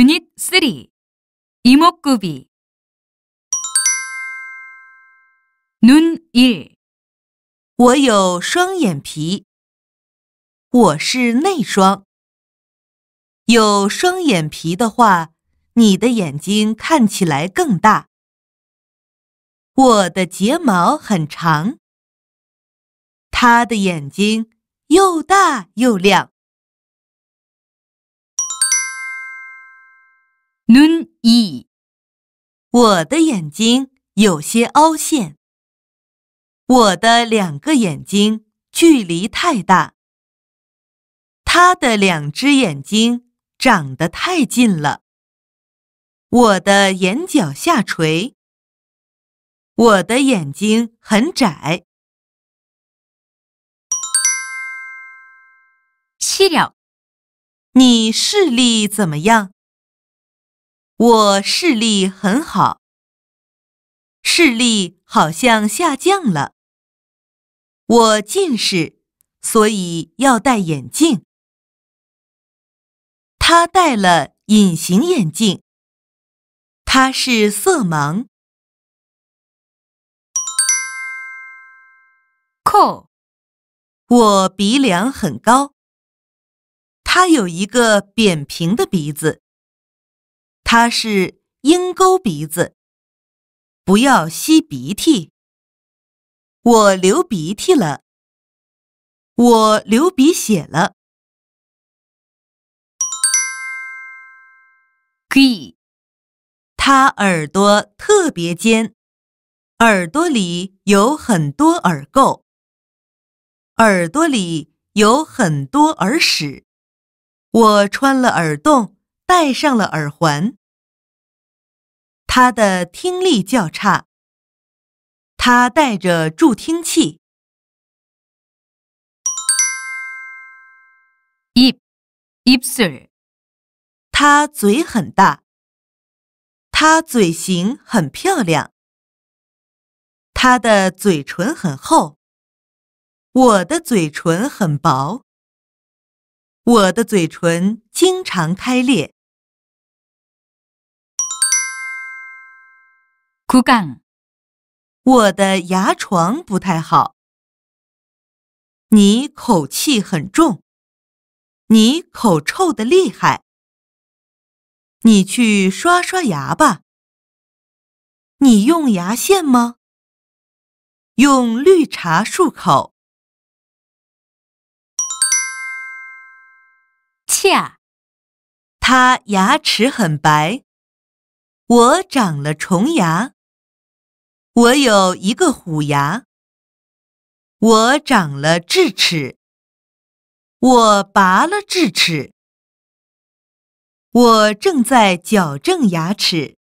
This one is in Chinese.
Unit 3. 面部部位。눈 1. 我有双眼皮。我是内双。有双眼皮的话，你的眼睛看起来更大。我的睫毛很长。他的眼睛又大又亮。눈 이， 我的眼睛有些凹陷。我的两个眼睛距离太大。他的两只眼睛长得太近了。我的眼角下垂。我的眼睛很窄。七秒，你视力怎么样？我视力很好，视力好像下降了。我近视，所以要戴眼镜。他戴了隐形眼镜。他是色盲。扣。我鼻梁很高，他有一个扁平的鼻子。他是鹰钩鼻子，不要吸鼻涕。我流鼻涕了，我流鼻血了。G，他耳朵特别尖，耳朵里有很多耳垢，耳朵里有很多耳屎。我穿了耳洞。戴上了耳环。他的听力较差。他戴着助听器。입입술他嘴很大。他嘴型很漂亮。他的嘴唇很厚。我的嘴唇很薄。我的嘴唇经常开裂。骨干，我的牙床不太好。你口气很重，你口臭的厉害。你去刷刷牙吧。你用牙线吗？用绿茶漱口。恰，他牙齿很白。我长了虫牙。我有一个虎牙，我长了智齿，我拔了智齿，我正在矫正牙齿。